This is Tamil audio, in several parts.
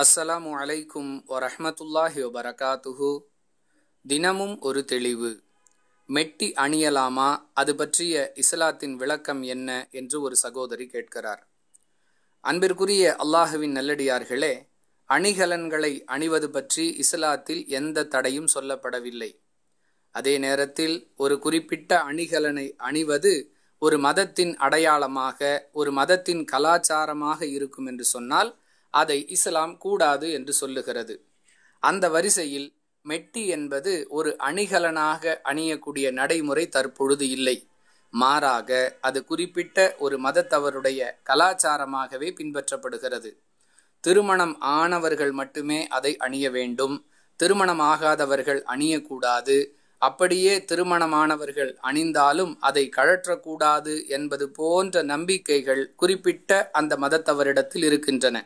அஸ்ஸலாமு அலைக்கும் வரஹமத்துல்லாஹி வபரகாத்துஹு தினமும் ஒரு தெளிவு மெட்டி அணியலாமா அது பற்றிய இஸ்லாத்தின் விளக்கம் என்ன என்று ஒரு சகோதரி கேட்கிறார் அன்பிற்குரிய அல்லாஹுவின் நல்லடியார்களே அணிகலன்களை அணிவது பற்றி இஸ்லாத்தில் எந்த தடையும் சொல்லப்படவில்லை அதே நேரத்தில் ஒரு குறிப்பிட்ட அணிகலனை அணிவது ஒரு மதத்தின் அடையாளமாக ஒரு மதத்தின் கலாச்சாரமாக இருக்கும் என்று சொன்னால் அதை இஸ்லாம் கூடாது என்று சொல்லுகிறது அந்த வரிசையில் மெட்டி என்பது ஒரு அணிகலனாக அணியக்கூடிய நடைமுறை தற்பொழுது இல்லை மாறாக அது குறிப்பிட்ட ஒரு மதத்தவருடைய கலாச்சாரமாகவே பின்பற்றப்படுகிறது திருமணம் ஆனவர்கள் மட்டுமே அதை அணிய வேண்டும் திருமணம் ஆகாதவர்கள் அணியக்கூடாது அப்படியே திருமணமானவர்கள் அணிந்தாலும் அதை கழற்றக்கூடாது என்பது போன்ற நம்பிக்கைகள் குறிப்பிட்ட அந்த மதத்தவரிடத்தில் இருக்கின்றன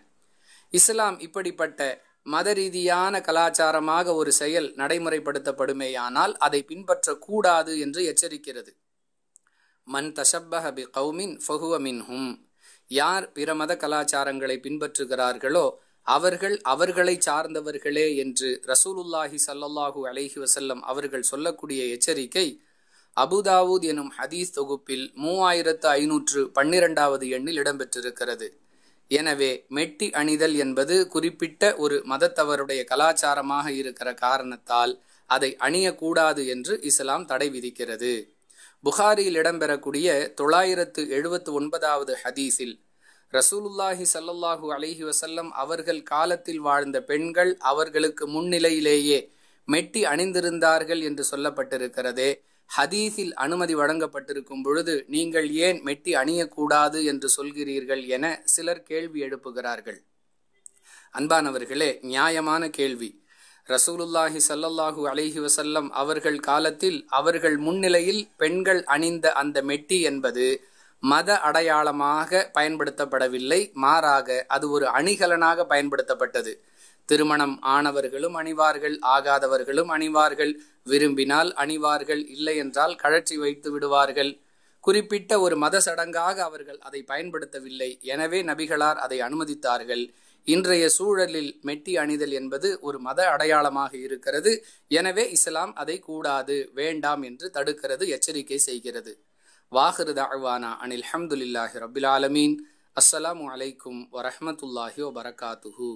இஸ்லாம் இப்படிப்பட்ட மத ரீதியான கலாச்சாரமாக ஒரு செயல் நடைமுறைப்படுத்தப்படுமேயானால் அதை பின்பற்றக்கூடாது என்று எச்சரிக்கிறது மன் தஷப்பஹ பி கௌமின் ஃபஹுவ ஹும் யார் பிற மத கலாச்சாரங்களை பின்பற்றுகிறார்களோ அவர்கள் அவர்களை சார்ந்தவர்களே என்று ரசூலுல்லாஹி சல்லல்லாஹு அலைஹி வசல்லம் அவர்கள் சொல்லக்கூடிய எச்சரிக்கை அபுதாவூத் எனும் ஹதீஸ் தொகுப்பில் மூவாயிரத்து ஐநூற்று பன்னிரெண்டாவது எண்ணில் இடம்பெற்றிருக்கிறது எனவே மெட்டி அணிதல் என்பது குறிப்பிட்ட ஒரு மதத்தவருடைய கலாச்சாரமாக இருக்கிற காரணத்தால் அதை அணியக்கூடாது என்று இஸ்லாம் தடை விதிக்கிறது புகாரியில் இடம்பெறக்கூடிய தொள்ளாயிரத்து எழுபத்து ஒன்பதாவது ஹதீஸில் ரசூலுல்லாஹி சல்லாஹூ அலிஹி வசல்லம் அவர்கள் காலத்தில் வாழ்ந்த பெண்கள் அவர்களுக்கு முன்னிலையிலேயே மெட்டி அணிந்திருந்தார்கள் என்று சொல்லப்பட்டிருக்கிறதே ஹதீஸில் அனுமதி வழங்கப்பட்டிருக்கும் பொழுது நீங்கள் ஏன் மெட்டி அணியக்கூடாது என்று சொல்கிறீர்கள் என சிலர் கேள்வி எழுப்புகிறார்கள் அன்பானவர்களே நியாயமான கேள்வி ரசூலுல்லாஹி சல்லல்லாஹு அலஹி வசல்லம் அவர்கள் காலத்தில் அவர்கள் முன்னிலையில் பெண்கள் அணிந்த அந்த மெட்டி என்பது மத அடையாளமாக பயன்படுத்தப்படவில்லை மாறாக அது ஒரு அணிகலனாக பயன்படுத்தப்பட்டது திருமணம் ஆனவர்களும் அணிவார்கள் ஆகாதவர்களும் அணிவார்கள் விரும்பினால் அணிவார்கள் இல்லை என்றால் கழற்றி வைத்து விடுவார்கள் குறிப்பிட்ட ஒரு மத சடங்காக அவர்கள் அதை பயன்படுத்தவில்லை எனவே நபிகளார் அதை அனுமதித்தார்கள் இன்றைய சூழலில் மெட்டி அணிதல் என்பது ஒரு மத அடையாளமாக இருக்கிறது எனவே இஸ்லாம் அதை கூடாது வேண்டாம் என்று தடுக்கிறது எச்சரிக்கை செய்கிறது வாஹிரு தாழ்வானா அனில் ஹம்துலில்லாஹி ரபில் ஆலமீன் அஸ்ஸலாமு அலைக்கும் வரஹமத்துல்லாஹி வபரகாத்துஹூ